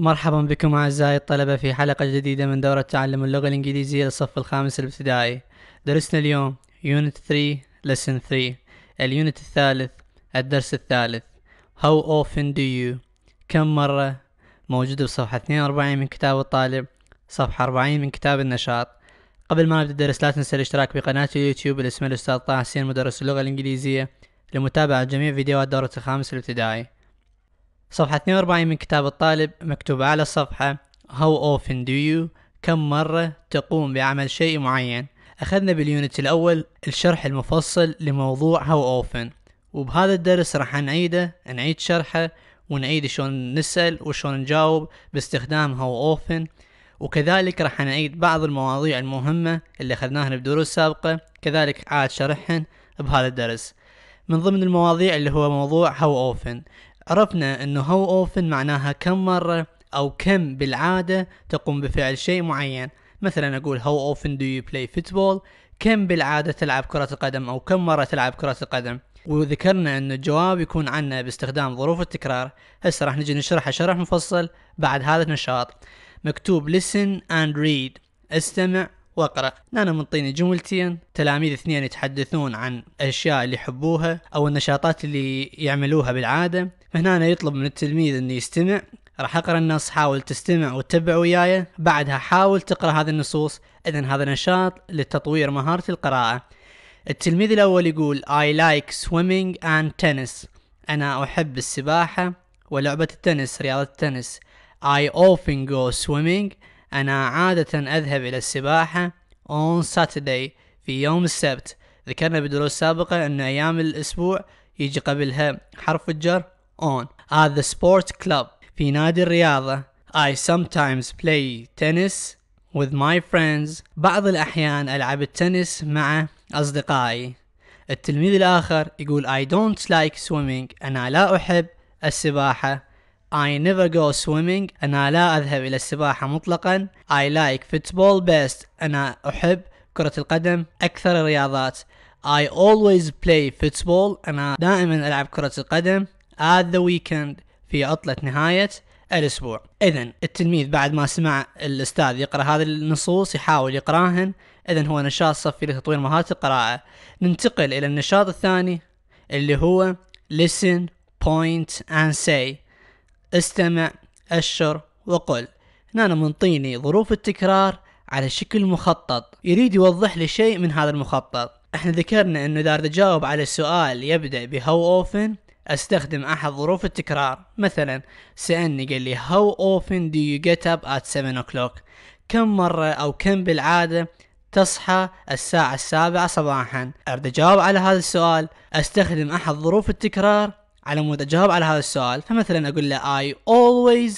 مرحبا بكم أعزائي الطلبة في حلقة جديدة من دورة تعلم اللغة الإنجليزية للصف الخامس الابتدائي درسنا اليوم Unit 3 Lesson 3 اليونت الثالث الدرس الثالث How often do you كم مرة موجودة بصفحة 42 من كتاب الطالب صفحة 40 من كتاب النشاط قبل ما نبدأ الدرس لا تنسى الاشتراك بقناة اليوتيوب الاسم الأستاذ طه حسين مدرس اللغة الإنجليزية لمتابعة جميع فيديوهات دورة الخامس الابتدائي صفحة 42 من كتاب الطالب مكتوب على الصفحة How often do you كم مرة تقوم بعمل شيء معين أخذنا باليونت الأول الشرح المفصل لموضوع How often وبهذا الدرس راح نعيده نعيد شرحه ونعيد شلون نسأل وشلون نجاوب باستخدام How often وكذلك راح نعيد بعض المواضيع المهمة اللي أخذناها بدروس سابقة كذلك عاد شرحهن بهذا الدرس من ضمن المواضيع اللي هو موضوع How often عرفنا انه هاو اوفن معناها كم مرة او كم بالعادة تقوم بفعل شيء معين مثلا اقول هاو اوفن دو يو بلاي فوتبول كم بالعادة تلعب كرة القدم او كم مرة تلعب كرة القدم وذكرنا ان الجواب يكون عنه باستخدام ظروف التكرار هسه راح نجي نشرح شرح مفصل بعد هذا النشاط مكتوب listen and read استمع واقرأ أنا منطيني جملتين تلاميذ اثنين يتحدثون عن الأشياء اللي يحبوها أو النشاطات اللي يعملوها بالعادة فهنا يطلب من التلميذ أنه يستمع راح اقرا النص حاول تستمع وتتبع وياي بعدها حاول تقرا هذه النصوص اذا هذا نشاط لتطوير مهاره القراءه التلميذ الاول يقول I like swimming and tennis انا احب السباحه ولعبه التنس رياضه التنس I often go swimming أنا عادة أذهب إلى السباحة on Saturday في يوم السبت ذكرنا بدروس سابقة أن أيام الأسبوع يجي قبلها حرف الجر on at the sport club في نادي الرياضة I sometimes play tennis with my friends بعض الأحيان ألعب التنس مع أصدقائي التلميذ الآخر يقول I don't like swimming أنا لا أحب السباحة I never go swimming أنا لا أذهب إلى السباحة مطلقا I like football best أنا أحب كرة القدم أكثر الرياضات I always play football أنا دائما ألعب كرة القدم at the weekend في عطلة نهاية الأسبوع إذا التلميذ بعد ما سمع الأستاذ يقرأ هذه النصوص يحاول يقراهن إذا هو نشاط صفي لتطوير مهارة القراءة ننتقل إلى النشاط الثاني اللي هو listen point and say استمع أشر وقل هنا منطيني ظروف التكرار على شكل مخطط يريد يوضح لي شيء من هذا المخطط احنا ذكرنا انه دارد اجاوب على السؤال يبدأ ب بهاو اوفن استخدم احد ظروف التكرار مثلا سألني قال لي how often do you get up at 7 o'clock كم مرة او كم بالعادة تصحى الساعة السابعة صباحا أرد أجاوب على هذا السؤال أستخدم أحد ظروف التكرار على مود اجاوب على هذا السؤال فمثلا اقول له I always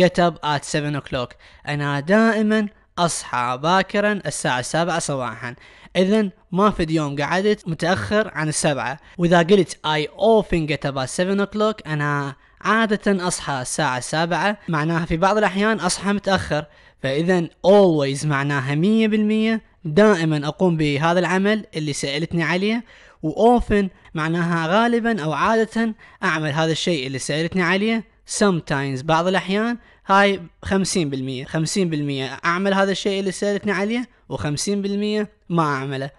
get up at 7 o'clock انا دائما اصحى باكرا الساعة السابعة صباحا اذا ما في يوم قعدت متأخر عن السبعة واذا قلت I often get up at 7 o'clock انا عادة اصحى الساعة السابعة معناها في بعض الاحيان اصحى متأخر فاذا always معناها مية بالمية دائما اقوم بهذا العمل اللي سألتني عليه واوفن معناها غالبا او عادة اعمل هذا الشيء اللي سألتني عليه sometimes بعض الاحيان هاي 50% 50% اعمل هذا الشيء اللي سألتني عليه و50% ما اعمله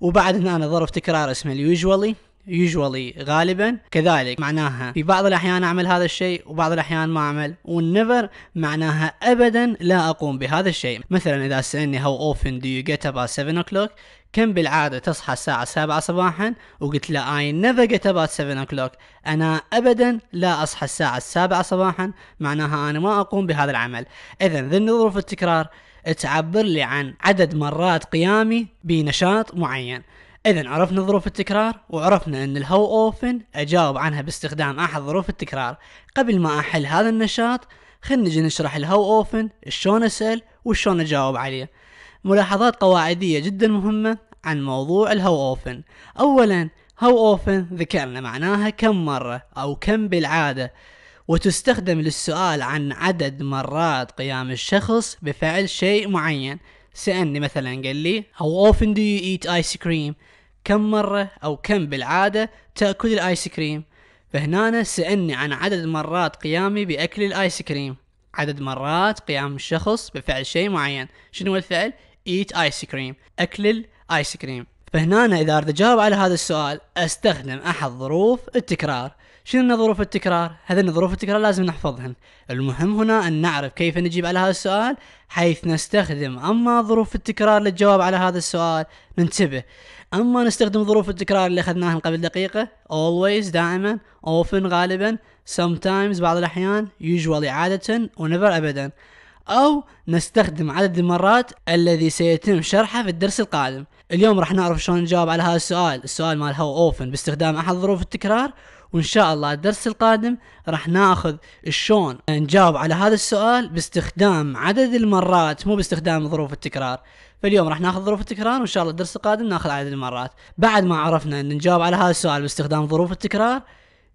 وبعد هنا ظرف تكرار اسمه usually usually غالبا كذلك معناها في بعض الاحيان اعمل هذا الشيء وبعض الاحيان ما اعمل والنيفر معناها ابدا لا اقوم بهذا الشيء مثلا اذا سالني how often do you get up at 7 o'clock كم بالعادة تصحى الساعة سبعة صباحا وقلت له I never get about 7 o'clock أنا أبدا لا أصحى الساعة السابعة صباحا معناها أنا ما أقوم بهذا العمل إذا ضمن ظروف التكرار تعبر لي عن عدد مرات قيامي بنشاط معين إذا عرفنا ظروف التكرار وعرفنا أن الهو أوفن أجاوب عنها باستخدام أحد ظروف التكرار قبل ما أحل هذا النشاط خلينا نجي نشرح الهو أوفن شلون أسأل وشلون أجاوب عليه ملاحظات قواعدية جدا مهمة عن موضوع الهو اوفن اولا هو اوفن ذكرنا معناها كم مرة او كم بالعادة وتستخدم للسؤال عن عدد مرات قيام الشخص بفعل شيء معين سألني مثلا قال لي How often do you eat ice cream كم مرة أو كم بالعادة تأكل الآيس كريم فهنا سألني عن عدد مرات قيامي بأكل الآيس كريم عدد مرات قيام الشخص بفعل شيء معين شنو الفعل؟ eat ice cream أكل ايس كريم فهنا اذا اريد اجاوب على هذا السؤال استخدم احد ظروف التكرار شنو ظروف التكرار؟ هذين ظروف التكرار لازم نحفظهن المهم هنا أن نعرف كيف نجيب على هذا السؤال حيث نستخدم أما ظروف التكرار للجواب على هذا السؤال ننتبه أما نستخدم ظروف التكرار اللي أخذناها قبل دقيقة always دائما often غالبا sometimes بعض الأحيان usually عادة ونيفر أبدا أو نستخدم عدد المرات الذي سيتم شرحه في الدرس القادم اليوم راح نعرف شلون نجاوب على هذا السؤال السؤال مال هاو اوفن باستخدام أحد ظروف التكرار وإن شاء الله الدرس القادم راح ناخذ شلون نجاوب على هذا السؤال باستخدام عدد المرات مو باستخدام ظروف التكرار فاليوم راح ناخذ ظروف التكرار وان شاء الله الدرس القادم ناخذ عدد المرات بعد ما عرفنا ان نجاوب على هذا السؤال باستخدام ظروف التكرار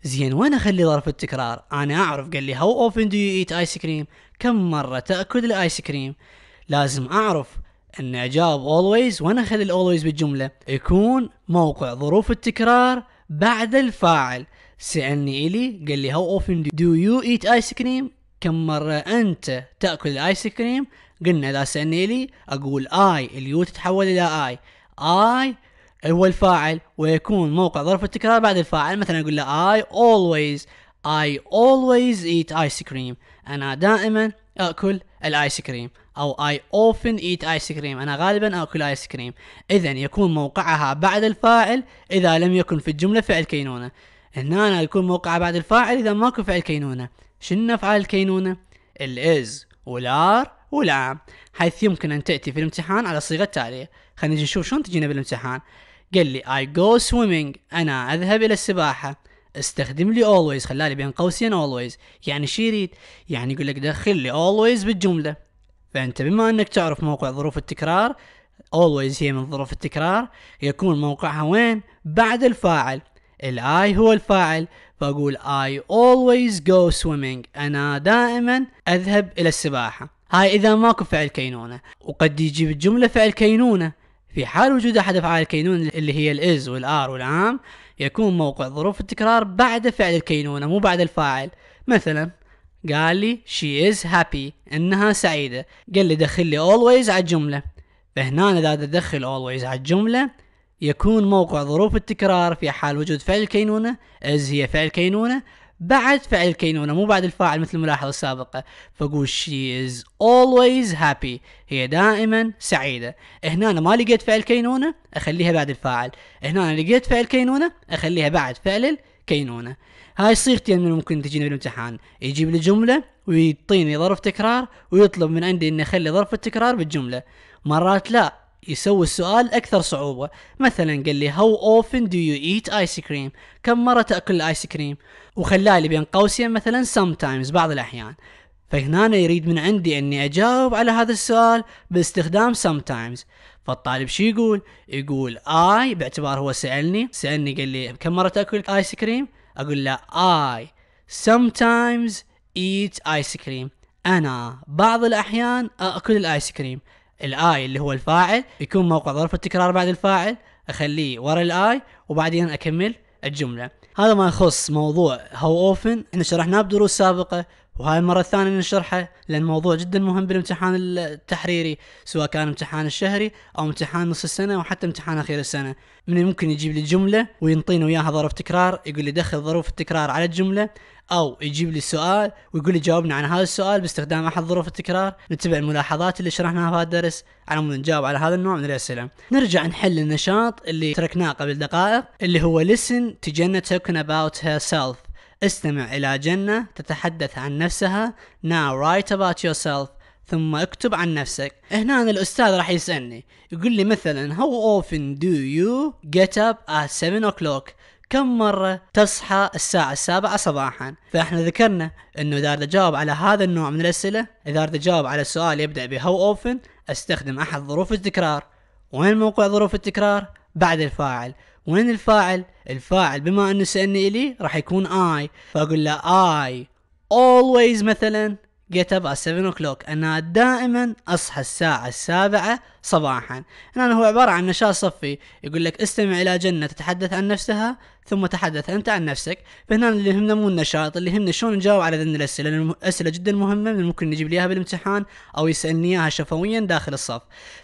زين وين اخلي ظرف التكرار انا اعرف قال لي هاو اوفن دو يو ايت ايس كريم كم مره تاكل الايس كريم لازم اعرف ان اجاوب اولويز وانا اخلي الاولويز بالجمله يكون موقع ظروف التكرار بعد الفاعل سالني الي قال لي هاو اوفن دو يو ايت ايس كريم كم مره انت تاكل الايس كريم قلنا اذا سالني الي اقول اي اليو تتحول الى اي اي هو الفاعل ويكون موقع ظرف التكرار بعد الفاعل مثلا اقول له I always I always eat ice cream انا دائما اكل الايس كريم او I often eat ice cream انا غالبا اكل ايس كريم اذا يكون موقعها بعد الفاعل اذا لم يكن في الجملة فعل كينونة هنا أنا يكون موقعها بعد الفاعل اذا ماكو فعل كينونة شنو افعال الكينونة الاز والار والعام حيث يمكن ان تأتي في الامتحان على الصيغة التالية خلينا نشوف شلون تجينا بالامتحان قال لي I go swimming أنا أذهب إلى السباحة استخدم لي always خلالي بين قوسين always يعني شي يريد يعني يقول لك دخل لي always بالجملة فأنت بما أنك تعرف موقع ظروف التكرار always هي من ظروف التكرار يكون موقعها وين بعد الفاعل I هو الفاعل فأقول I always go swimming أنا دائما أذهب إلى السباحة هاي إذا ماكو فعل كينونة وقد يجي بالجملة فعل كينونة في حال وجود أحد أفعال الكينون اللي هي الإز والآر والعام يكون موقع ظروف التكرار بعد فعل الكينونة مو بعد الفاعل مثلا قال لي she is happy انها سعيدة قال لي دخل لي always على الجملة فهنا اذا تدخل always على الجملة يكون موقع ظروف التكرار في حال وجود فعل الكينونة is هي فعل كينونة بعد فعل الكينونة مو بعد الفاعل مثل الملاحظة السابقة فقول she is always happy هي دائما سعيدة هنا أنا ما لقيت فعل كينونة أخليها بعد الفاعل هنا أنا لقيت فعل كينونة أخليها بعد فعل الكينونة هاي صيغتين من ممكن تجيني بالامتحان يجيب لي جملة ويعطيني ظرف تكرار ويطلب من عندي اني اخلي ظرف التكرار بالجملة مرات لا يسوي السؤال أكثر صعوبة مثلا قال لي how often do you eat ice cream كم مرة تأكل الآيس كريم وخلاه لي بين قوسين مثلا sometimes بعض الأحيان فهنا يريد من عندي أني أجاوب على هذا السؤال باستخدام sometimes فالطالب شو يقول يقول I باعتبار هو سألني سألني قال لي كم مرة تأكل آيس كريم أقول له I sometimes eat ice cream أنا بعض الأحيان أكل الآيس كريم الاي اللي هو الفاعل يكون موقع ظرف التكرار بعد الفاعل اخليه ورا الاي وبعدين اكمل الجمله هذا ما يخص موضوع هاو اوفن احنا شرحناه بدروس سابقه وهاي المرة الثانية نشرحه لأن موضوع جدا مهم بالامتحان التحريري سواء كان امتحان الشهري أو امتحان نص السنة أو حتى امتحان أخير السنة من ممكن يجيب لي جملة وينطيني وياها ظرف تكرار يقول لي دخل ظروف التكرار على الجملة أو يجيب لي سؤال ويقول لي جاوبنا عن هذا السؤال باستخدام أحد ظروف التكرار نتبع الملاحظات اللي شرحناها في هذا الدرس على مود نجاوب على هذا النوع من الأسئلة نرجع نحل النشاط اللي تركناه قبل دقائق اللي هو listen to Jenna talking about herself استمع إلى جنة تتحدث عن نفسها Now write about yourself ثم اكتب عن نفسك هنا الأستاذ راح يسألني يقول لي مثلا How often do you get up at 7 o'clock كم مرة تصحى الساعة السابعة صباحا فاحنا ذكرنا انه اذا أردت اجاوب على هذا النوع من الاسئلة اذا أردت اجاوب على سؤال يبدأ ب how often استخدم احد ظروف التكرار وين موقع ظروف التكرار بعد الفاعل وين الفاعل الفاعل بما انه سالني الي راح يكون اي فاقول له اي اولويز مثلا get up at 7 o'clock انا دائما اصحى الساعة السابعة صباحا هنا هو عبارة عن نشاط صفي يقول لك استمع الى جنة تتحدث عن نفسها ثم تحدث انت عن نفسك فهنا اللي يهمنا مو النشاط اللي يهمنا شلون نجاوب على ذن الاسئله لان الاسئله جدا مهمه من ممكن نجيب ليها بالامتحان او يسالني اياها شفويا داخل الصف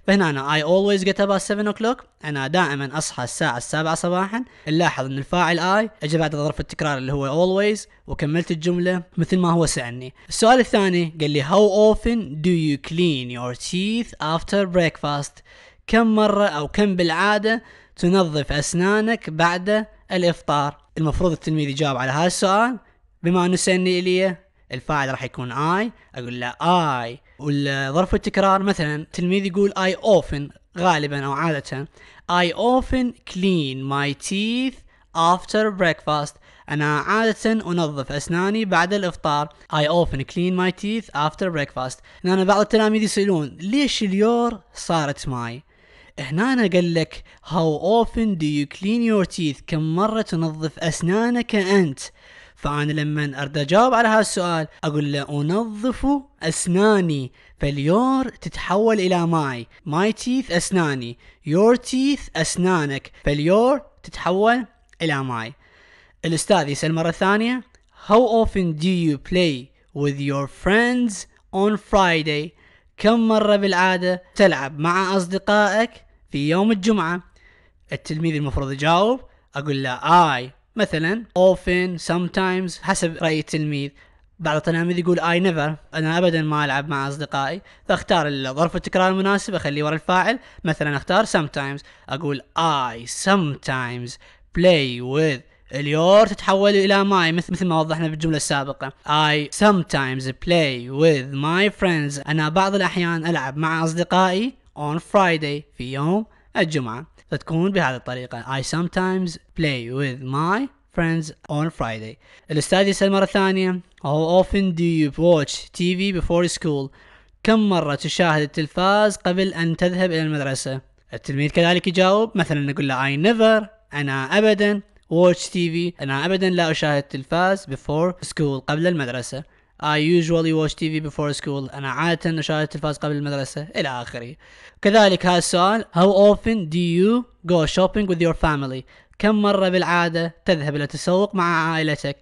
فهنا انا اي اولويز جيت اب 7 o'clock انا دائما اصحى الساعه 7 صباحا نلاحظ ان الفاعل اي اجى بعد ظرف التكرار اللي هو اولويز وكملت الجمله مثل ما هو سالني السؤال الثاني قال لي how often do you clean your teeth after breakfast كم مره او كم بالعاده تنظف اسنانك بعد الافطار المفروض التلميذ يجاوب على هذا السؤال بما انه سني الي الفاعل راح يكون اي اقول له اي والظرف التكرار مثلا تلميذ يقول اي اوفن غالبا او عاده اي اوفن كلين ماي تيث after breakfast. أنا عادة أنظف أسناني بعد الإفطار. اي اوفن كلين ماي تيث افتر بريكفاست أنا بعض التلاميذ يسألون ليش اليور صارت ماي؟ هنا أنا قال لك how often do you clean your teeth كم مرة تنظف أسنانك أنت فأنا لما أرد أجاوب على هذا السؤال أقول له أنظف أسناني فاليور تتحول إلى ماي ماي تيث أسناني يور تيث أسنانك فاليور تتحول إلى ماي الأستاذ يسأل مرة ثانية How often do you play with your friends on Friday؟ كم مرة بالعادة تلعب مع أصدقائك في يوم الجمعة التلميذ المفروض يجاوب أقول له I مثلا often sometimes حسب رأي التلميذ بعض التلاميذ يقول I never انا ابدا ما العب مع اصدقائي فاختار الظرف التكرار المناسب اخليه ورا الفاعل مثلا اختار sometimes اقول I sometimes play with اليور تتحول الى ماي مثل ما وضحنا في الجملة السابقه I sometimes play with my friends انا بعض الاحيان العب مع اصدقائي on Friday في يوم الجمعة فتكون بهذه الطريقة I sometimes play with my friends on Friday الأستاذ يسأل مرة ثانية How often do you watch TV before school كم مرة تشاهد التلفاز قبل أن تذهب إلى المدرسة التلميذ كذلك يجاوب مثلا نقول له I never أنا أبدا watch TV أنا أبدا لا أشاهد التلفاز before school قبل المدرسة I usually watch TV before school أنا عادة أشاهد التلفاز قبل المدرسة إلى آخره كذلك هذا السؤال How often do you go shopping with your family كم مرة بالعادة تذهب إلى التسوق مع عائلتك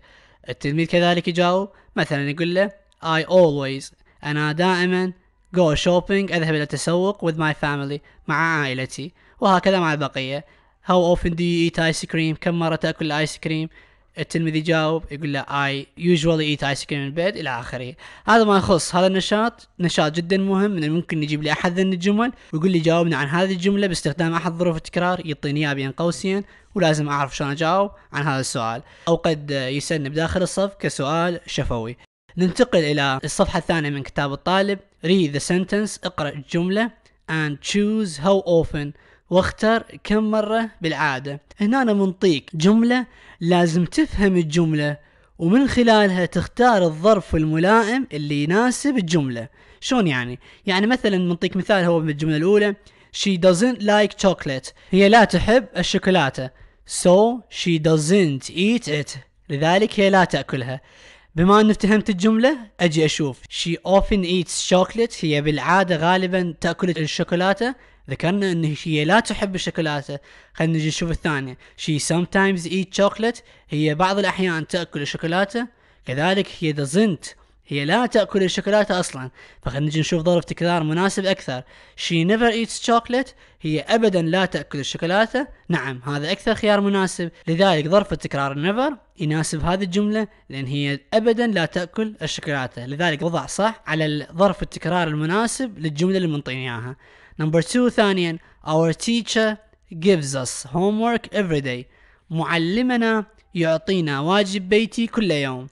التلميذ كذلك يجاوب مثلا يقول له I always أنا دائما go shopping أذهب إلى التسوق with my family مع عائلتي وهكذا مع البقية How often do you eat ice cream كم مرة تأكل الآيس كريم التلميذ يجاوب يقول له اي يوجوالي ايت ايس كريم البيت الى اخره هذا ما يخص هذا النشاط نشاط جدا مهم من الممكن نجيب لي احد ذن الجمل ويقول لي جاوبنا عن هذه الجمله باستخدام احد ظروف التكرار يعطيني اياها بين قوسين ولازم اعرف شلون اجاوب عن هذا السؤال او قد يسالني بداخل الصف كسؤال شفوي ننتقل الى الصفحه الثانيه من كتاب الطالب read the sentence اقرا الجمله and choose how often واختر كم مرة بالعادة هنا أنا منطيك جملة لازم تفهم الجملة ومن خلالها تختار الظرف الملائم اللي يناسب الجملة شلون يعني يعني مثلا منطيك مثال هو بالجملة الأولى she doesn't like chocolate هي لا تحب الشوكولاتة so she doesn't eat it لذلك هي لا تأكلها بما أن افتهمت الجملة أجي أشوف she often eats chocolate هي بالعادة غالبا تأكل الشوكولاتة ذكرنا ان هي لا تحب الشوكولاته خلينا نجي نشوف الثانيه she sometimes eat chocolate هي بعض الاحيان تاكل الشوكولاته كذلك هي doesn't هي لا تأكل الشوكولاتة أصلا فخلينا نجي نشوف ظرف تكرار مناسب أكثر she never eats chocolate هي أبدا لا تأكل الشوكولاتة نعم هذا أكثر خيار مناسب لذلك ظرف التكرار never يناسب هذه الجملة لأن هي أبدا لا تأكل الشوكولاتة لذلك وضع صح على ظرف التكرار المناسب للجملة اللي منطيني إياها نمبر 2 ثانيا our teacher gives us homework every day معلمنا يعطينا واجب بيتي كل يوم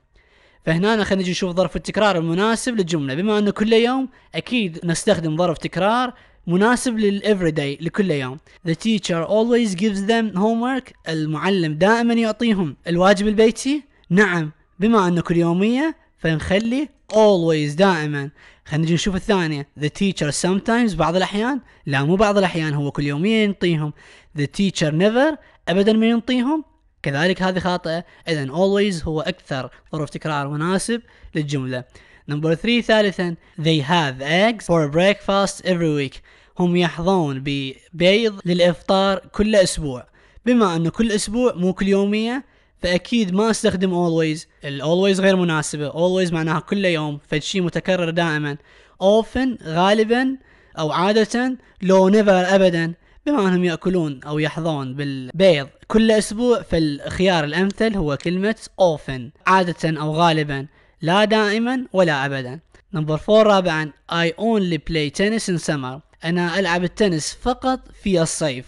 فهنا خلينا نجي نشوف ظرف التكرار المناسب للجملة بما أنه كل يوم أكيد نستخدم ظرف تكرار مناسب لل everyday لكل يوم The teacher always gives them homework المعلم دائما يعطيهم الواجب البيتي نعم بما أنه كل يومية فنخلي always دائما خلينا نجي نشوف الثانية the teacher sometimes بعض الأحيان لا مو بعض الأحيان هو كل يوم ينطيهم the teacher never أبدا ما ينطيهم كذلك هذه خاطئة إذا always هو أكثر ظروف تكرار مناسب للجملة نمبر 3 ثالثا they have eggs for breakfast every week هم يحظون ببيض للإفطار كل أسبوع بما أنه كل أسبوع مو كل يومية فاكيد ما استخدم اولويز الاولويز غير مناسبه اولويز معناها كل يوم فشي متكرر دائما اوفن غالبا او عاده لو نيفر ابدا بما انهم ياكلون او يحظون بالبيض كل اسبوع فالخيار الامثل هو كلمه اوفن عاده او غالبا لا دائما ولا ابدا نمبر فور رابعا I only play tennis in summer أنا ألعب التنس فقط في الصيف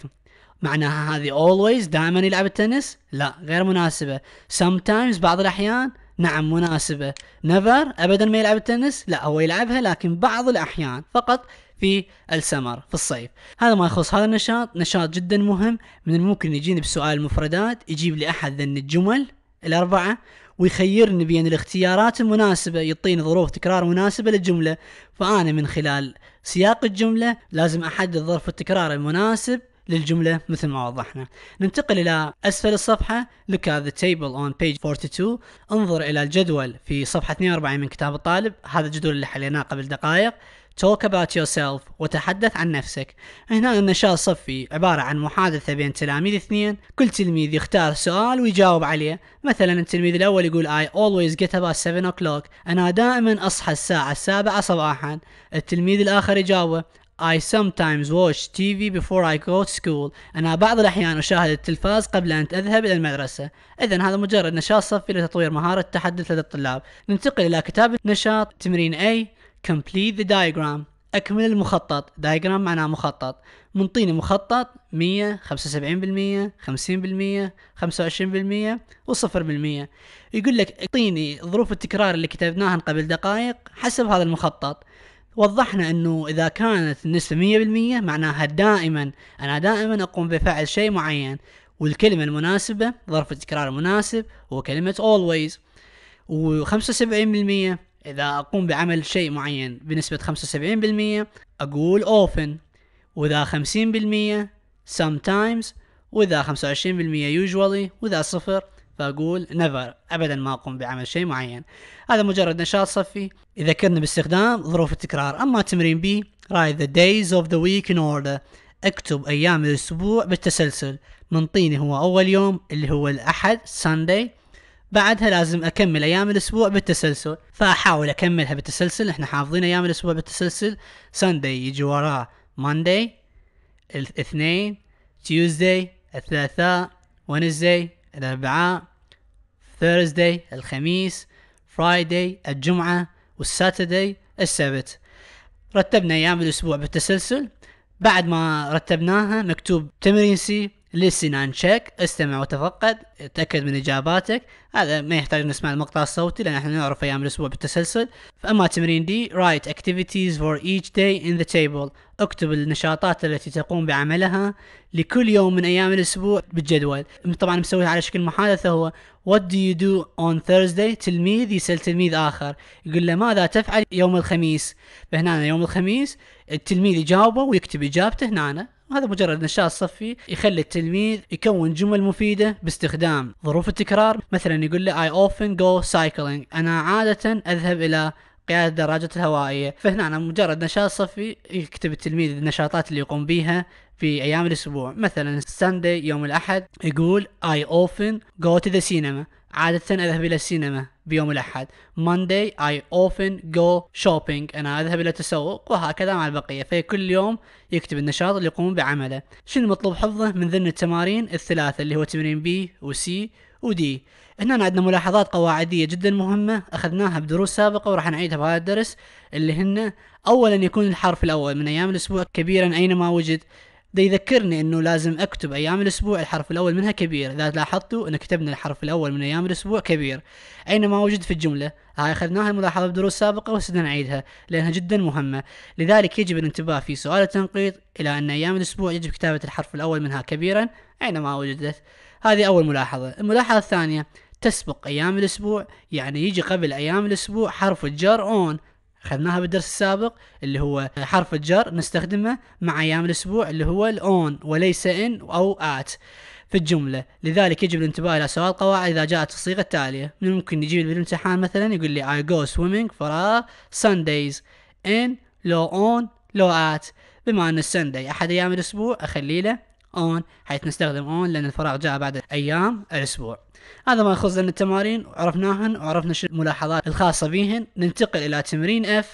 معناها هذه always دائما يلعب التنس لا غير مناسبة sometimes بعض الأحيان نعم مناسبة نفر أبدا ما يلعب التنس لا هو يلعبها لكن بعض الأحيان فقط في السمر في الصيف هذا ما يخص هذا النشاط نشاط جدا مهم من الممكن يجيني بسؤال مفردات يجيب لي أحد ذن الجمل الأربعة ويخيرني بين الاختيارات المناسبة يعطيني ظروف تكرار مناسبة للجملة فأنا من خلال سياق الجملة لازم أحدد ظرف التكرار المناسب للجملة مثل ما وضحنا ننتقل إلى أسفل الصفحة look at the table on page 42 انظر إلى الجدول في صفحة 42 من كتاب الطالب هذا الجدول اللي حليناه قبل دقائق talk about yourself وتحدث عن نفسك هنا النشاط الصفي عبارة عن محادثة بين تلاميذ اثنين كل تلميذ يختار سؤال ويجاوب عليه مثلا التلميذ الأول يقول I always get up at 7 o'clock أنا دائما أصحى الساعة السابعة صباحا التلميذ الآخر يجاوب I sometimes watch TV before I go to school. أنا بعض الأحيان أشاهد التلفاز قبل أن أذهب إلى المدرسة. إذا هذا مجرد نشاط صفي لتطوير مهارة التحدث لدى الطلاب. ننتقل إلى كتابة النشاط تمرين A Complete the diagram. أكمل المخطط. diagram معناه مخطط. منطيني مخطط 100 75% 50% 25% و0%. يقول لك اعطيني ظروف التكرار اللي كتبناها قبل دقائق حسب هذا المخطط. وضحنا انه اذا كانت النسبة 100% معناها دائما انا دائما اقوم بفعل شيء معين والكلمة المناسبة ظرف التكرار المناسب هو كلمة always و75% إذا أقوم بعمل شيء معين بنسبة 75% أقول often وإذا 50% sometimes وإذا 25% usually وإذا صفر فاقول نيفر ابدا ما اقوم بعمل شيء معين هذا مجرد نشاط صفي يذكرني باستخدام ظروف التكرار اما تمرين بي write the days of the week in order اكتب ايام الاسبوع بالتسلسل من طيني هو اول يوم اللي هو الاحد ساندي بعدها لازم اكمل ايام الاسبوع بالتسلسل فاحاول اكملها بالتسلسل احنا حافظين ايام الاسبوع بالتسلسل ساندي يجي وراه ماندي الاثنين تيوزداي الثلاثاء ونزداي الأربعاء ثيرزداي الخميس فرايداي الجمعة والساتردي السبت رتبنا أيام الأسبوع بالتسلسل بعد ما رتبناها مكتوب تمرين سي ان تشيك استمع وتفقد تأكد من إجاباتك هذا ما يحتاج نسمع المقطع الصوتي لأن احنا نعرف أيام الأسبوع بالتسلسل فأما تمرين دي write activities for each day in the table اكتب النشاطات التي تقوم بعملها لكل يوم من أيام الأسبوع بالجدول طبعا مسويها على شكل محادثة هو what do you do on Thursday تلميذ يسأل تلميذ آخر يقول له ماذا تفعل يوم الخميس فهنا يوم الخميس التلميذ يجاوبه ويكتب إجابته هنا هذا مجرد نشاط صفي يخلي التلميذ يكون جمل مفيده باستخدام ظروف التكرار مثلا يقول له I often go cycling انا عاده اذهب الى قيادة دراجة الهوائية فهنا أنا مجرد نشاط صفي يكتب التلميذ النشاطات اللي يقوم بيها في أيام الأسبوع مثلا Sunday يوم الأحد يقول I often go to the cinema عادة أذهب إلى السينما بيوم الأحد Monday I often go shopping أنا أذهب إلى التسوق وهكذا مع البقية في كل يوم يكتب النشاط اللي يقوم بعمله شنو المطلوب حفظه من ضمن التمارين الثلاثة اللي هو تمرين بي وسي ودي هنا عندنا ملاحظات قواعدية جدا مهمة أخذناها بدروس سابقة وراح نعيدها بهذا الدرس اللي هن أولا يكون الحرف الأول من أيام الأسبوع كبيرا أينما وجد ده يذكرني انه لازم اكتب ايام الاسبوع الحرف الاول منها كبير اذا لاحظتوا ان كتبنا الحرف الاول من ايام الاسبوع كبير اينما وجد في الجمله هاي اخذناها الملاحظه بدروس سابقه وسدنا نعيدها لانها جدا مهمه لذلك يجب الانتباه في سؤال التنقيط الى ان ايام الاسبوع يجب كتابه الحرف الاول منها كبيرا اينما وجدت هذه اول ملاحظه الملاحظه الثانيه تسبق ايام الاسبوع يعني يجي قبل ايام الاسبوع حرف الجر اون اخذناها بالدرس السابق اللي هو حرف الجر نستخدمه مع ايام الاسبوع اللي هو الاون وليس ان او ات في الجملة لذلك يجب الانتباه إلى سؤال قواعد إذا جاءت الصيغة التالية من الممكن يجيب بالامتحان مثلا يقول لي I go swimming for Sundays in لو on لو at بما أن السندي أحد أيام الأسبوع أخلي له اون حيث نستخدم اون لان الفراغ جاء بعد ايام الاسبوع هذا ما يخص لنا التمارين وعرفناهن وعرفنا شو الملاحظات الخاصة بهن ننتقل الى تمرين F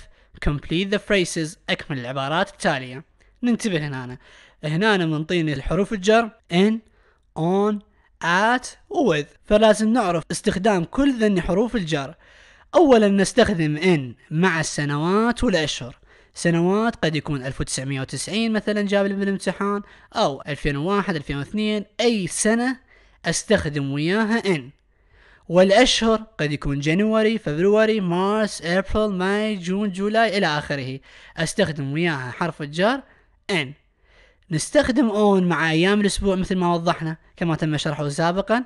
complete the phrases اكمل العبارات التالية ننتبه هنا أنا. هنا أنا منطيني الحروف الجر in on at with فلازم نعرف استخدام كل ذن حروف الجر اولا نستخدم ان مع السنوات والاشهر سنوات قد يكون 1990 مثلا جاب لي بالامتحان او 2001 2002 اي سنة استخدم وياها ان والاشهر قد يكون جانوري فبروري مارس ابريل ماي جون جولاي الى اخره استخدم وياها حرف الجر ان نستخدم اون مع ايام الاسبوع مثل ما وضحنا كما تم شرحه سابقا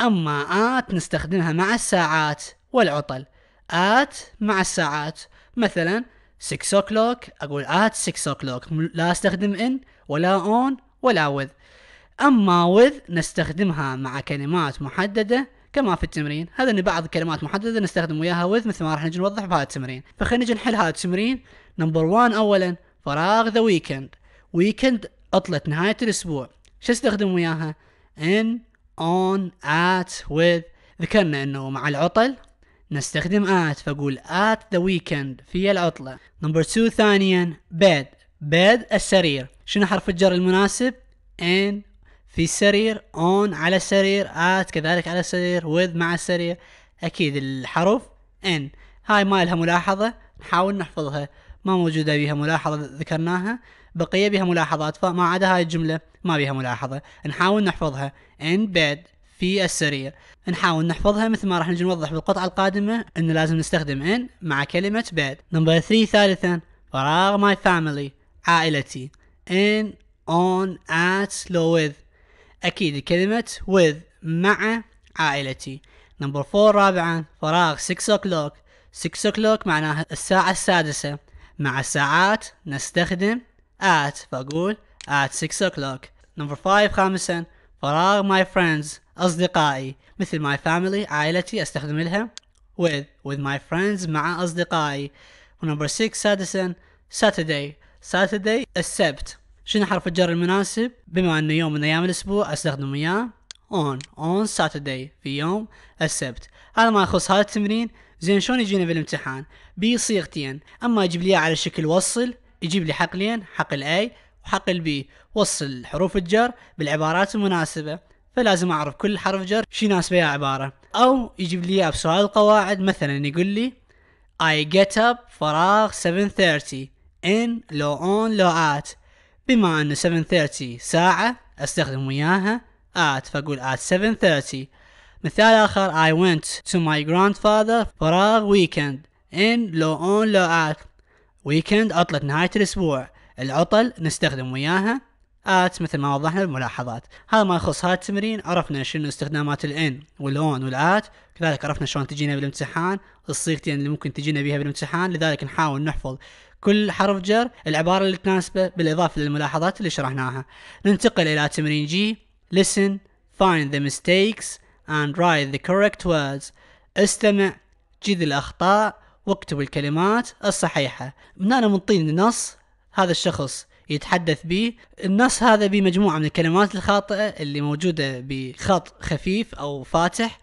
اما ات نستخدمها مع الساعات والعطل ات مع الساعات مثلا 6 او كلوك اقول at 6 او كلوك لا استخدم in ولا on ولا with اما with نستخدمها مع كلمات محدده كما في التمرين هذا ان بعض الكلمات محدده نستخدم وياها with مثل ما راح نجي نوضح بهذا التمرين فخلينا نجي نحل هذا التمرين نمبر 1 اولا فراغ ذا ويكند ويكند عطله نهايه الاسبوع شو استخدم وياها in on at with ذكرنا انه مع العطل نستخدم آت فأقول at the weekend في العطلة نمبر 2 ثانيا bed bed السرير شنو حرف الجر المناسب ان في السرير اون على السرير آت كذلك على السرير with مع السرير أكيد الحرف ان هاي ما لها ملاحظة نحاول نحفظها ما موجودة بها ملاحظة ذكرناها بقية بها ملاحظات فما عدا هاي الجملة ما بها ملاحظة نحاول نحفظها in bed في السرير نحاول نحفظها مثل ما راح نجي نوضح بالقطعة القادمة أنه لازم نستخدم إن مع كلمة bed نمبر 3 ثالثا فراغ my family عائلتي in on at لو with أكيد كلمة with مع عائلتي نمبر 4 رابعا فراغ 6 o'clock 6 o'clock معناها الساعة السادسة مع الساعات نستخدم at فأقول at 6 o'clock نمبر 5 خامسا فراغ my friends أصدقائي مثل my family عائلتي أستخدم لها with with my friends مع أصدقائي ونمبر 6 سادسا Saturday Saturday السبت شنو حرف الجر المناسب بما أنه يوم من أيام الأسبوع أستخدم إياه on on Saturday في يوم السبت هذا ما يخص هذا التمرين زين شلون يجينا بالامتحان بصيغتين اما يجيب لي على شكل وصل يجيب لي حقلين حقل A وحقل بي وصل حروف الجر بالعبارات المناسبة فلازم أعرف كل حرف جر شي يناسبه يا عبارة أو يجيب لي إياه بسؤال القواعد مثلا يقول لي I get up فراغ 7.30 in لو on لو at بما أن 7.30 ساعة أستخدم وياها at فأقول at 7.30 مثال آخر I went to my grandfather فراغ weekend in لو on لو at weekend عطلة نهاية الأسبوع العطل نستخدم وياها ات مثل ما وضحنا الملاحظات هذا ما يخص هذا التمرين عرفنا شنو استخدامات الان والاون والات كذلك عرفنا شلون تجينا بالامتحان الصيغتين اللي ممكن تجينا بها بالامتحان لذلك نحاول نحفظ كل حرف جر العبارة اللي تناسبه بالإضافة للملاحظات اللي شرحناها ننتقل إلى تمرين جي listen find the mistakes and write the correct words استمع جد الأخطاء واكتب الكلمات الصحيحة من هنا منطين النص هذا الشخص يتحدث به النص هذا بمجموعة من الكلمات الخاطئة اللي موجودة بخط خفيف أو فاتح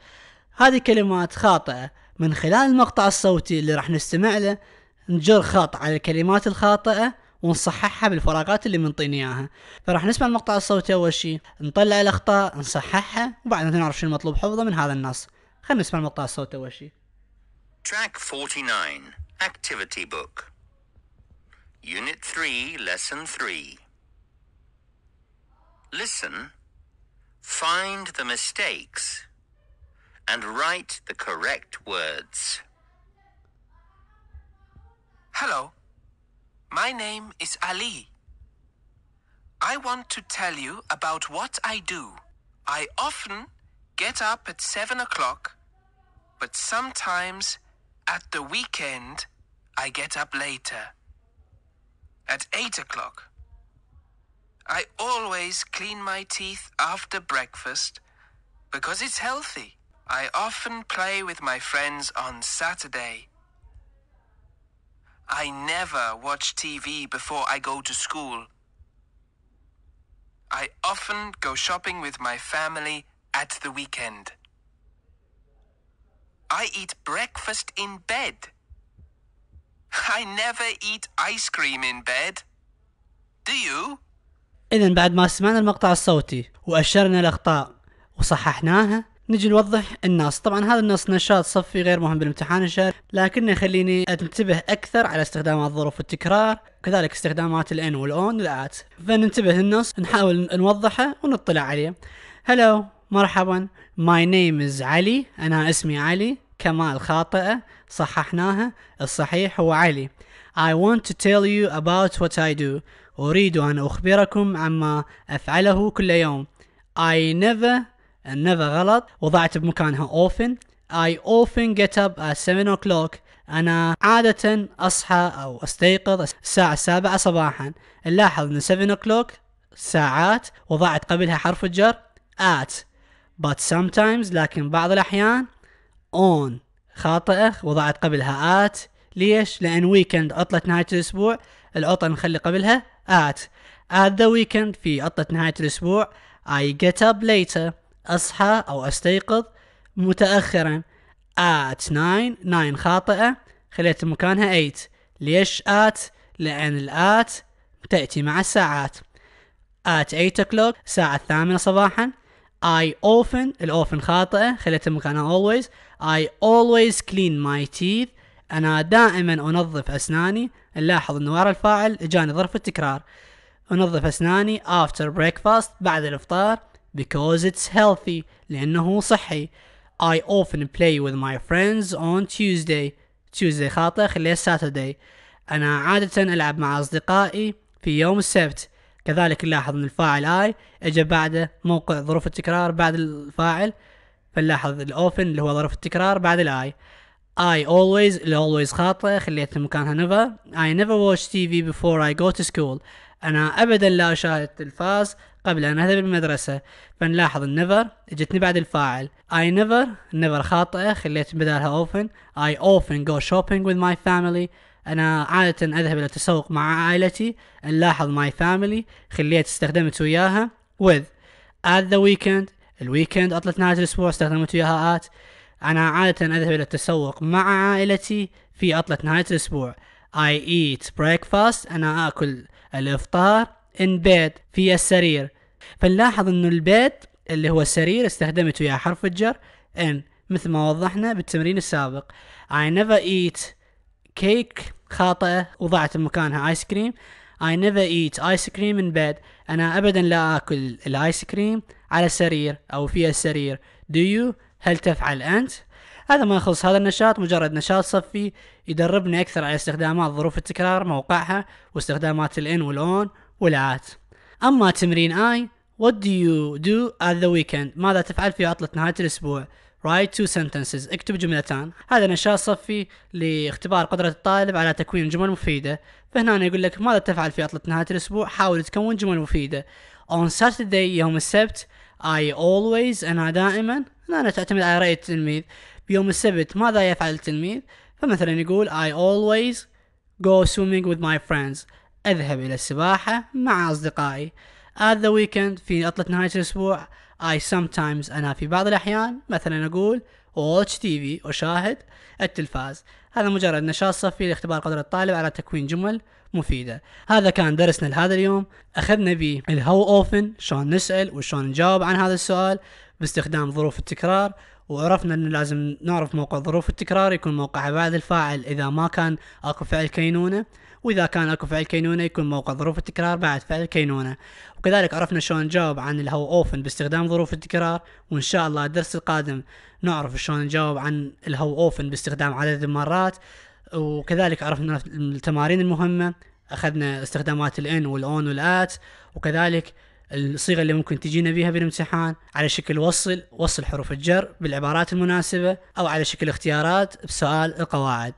هذه كلمات خاطئة من خلال المقطع الصوتي اللي راح نستمع له نجر خط على الكلمات الخاطئة ونصححها بالفراغات اللي منطيني اياها فراح نسمع المقطع الصوتي اول شيء نطلع الاخطاء نصححها وبعدها نعرف شنو المطلوب حفظه من هذا النص خلينا نسمع المقطع الصوتي اول شيء Track 49 Activity Book Unit 3, Lesson 3. Listen, find the mistakes, and write the correct words. Hello, my name is Ali. I want to tell you about what I do. I often get up at 7 o'clock, but sometimes at the weekend I get up later at 8 o'clock. I always clean my teeth after breakfast because it's healthy. I often play with my friends on Saturday. I never watch TV before I go to school. I often go shopping with my family at the weekend. I eat breakfast in bed. I never eat ice cream in bed. Do you? إذا بعد ما سمعنا المقطع الصوتي وأشرنا الأخطاء وصححناها نجي نوضح النص طبعا هذا النص نشاط صفي غير مهم بالامتحان الشهر لكنه يخليني انتبه اكثر على استخدامات الظروف والتكرار كذلك استخدامات الان والاون والات فننتبه للنص نحاول نوضحه ونطلع عليه هلو مرحبا ماي نيم از علي انا اسمي علي كمال خاطئه صححناها الصحيح هو علي I want to tell you about what I do أريد أن أخبركم عما أفعله كل يوم I never never غلط وضعت بمكانها often I often get up at 7 o'clock أنا عادة أصحى أو أستيقظ الساعة السابعة صباحا نلاحظ أن 7 o'clock ساعات وضعت قبلها حرف الجر at but sometimes لكن بعض الأحيان on خاطئة وضعت قبلها آت ليش؟ لأن ويكند عطلة نهاية الأسبوع العطلة نخلي قبلها آت at the weekend في عطلة نهاية الأسبوع I get up later أصحى أو أستيقظ متأخرا at 9 9 خاطئة خليت مكانها 8 ليش at لأن الات تأتي مع الساعات at 8 o'clock الساعة الثامنة صباحا I often الأوفن خاطئة خليتها مكانها always I always clean my teeth أنا دائما أنظف أسناني نلاحظ أنه ورا الفاعل إجاني ظرف التكرار أنظف أسناني after breakfast بعد الإفطار because it's healthy لأنه صحي I often play with my friends on Tuesday Tuesday خاطئ خليه Saturday أنا عادة ألعب مع أصدقائي في يوم السبت كذلك نلاحظ أن الفاعل I إجا بعده موقع ظروف التكرار بعد الفاعل فنلاحظ الاوفن اللي هو ظرف التكرار بعد الاي I always اللي always خاطئة خليت مكانها never I never تي TV before I go to school أنا أبدا لا أشاهد التلفاز قبل أن أذهب المدرسة فنلاحظ النيفر never بعد الفاعل I never never خاطئة خليت بدالها اوفن I often go shopping with my family أنا عادة أذهب إلى التسوق مع عائلتي نلاحظ my family خليت استخدمت وياها with at the weekend الويكند عطلة نهاية الأسبوع استخدمت وياها آت أنا عادة أذهب إلى التسوق مع عائلتي في عطلة نهاية الأسبوع I eat breakfast أنا آكل الإفطار in bed في السرير فنلاحظ أنه البيت اللي هو السرير استخدمت يا حرف الجر in مثل ما وضحنا بالتمرين السابق I never eat cake خاطئة وضعت مكانها آيس كريم I never eat ice cream in bed أنا أبدا لا أكل الآيس كريم على السرير أو في السرير Do you هل تفعل أنت؟ هذا ما يخص هذا النشاط مجرد نشاط صفي يدربنا أكثر على استخدامات ظروف التكرار موقعها واستخدامات الإن والأون والآت أما تمرين I What do you do at the weekend؟ ماذا تفعل في عطلة نهاية الأسبوع؟ write two sentences اكتب جملتان هذا نشاط صفي لاختبار قدرة الطالب على تكوين جمل مفيدة فهنا أنا يقول لك ماذا تفعل في عطلة نهاية الأسبوع حاول تكون جمل مفيدة on Saturday يوم السبت I always أنا دائما أنا تعتمد على رأي التلميذ بيوم السبت ماذا يفعل التلميذ فمثلا يقول I always go swimming with my friends أذهب إلى السباحة مع أصدقائي at the weekend في عطلة نهاية الأسبوع I sometimes أنا في بعض الأحيان مثلا أقول watch TV أشاهد التلفاز هذا مجرد نشاط صفي لاختبار قدرة الطالب على تكوين جمل مفيدة هذا كان درسنا لهذا اليوم أخذنا به how often شلون نسأل وشلون نجاوب عن هذا السؤال باستخدام ظروف التكرار وعرفنا انه لازم نعرف موقع ظروف التكرار يكون موقعها بعد الفاعل اذا ما كان اكو فعل كينونه واذا كان اكو فعل كينونه يكون موقع ظروف التكرار بعد فعل كينونة وكذلك عرفنا شلون نجاوب عن الهو اوفن باستخدام ظروف التكرار وان شاء الله الدرس القادم نعرف شلون نجاوب عن الهو اوفن باستخدام عدد المرات وكذلك عرفنا التمارين المهمه اخذنا استخدامات الان والاون والات وكذلك الصيغه اللي ممكن تجينا بها بالامتحان على شكل وصل وصل حروف الجر بالعبارات المناسبه او على شكل اختيارات بسؤال القواعد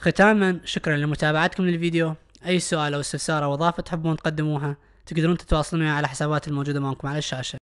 ختاما شكرا لمتابعتكم للفيديو اي سؤال او استفسار او اضافه تحبون تقدموها تقدرون تتواصلون معي على حساباتي الموجوده معكم على الشاشه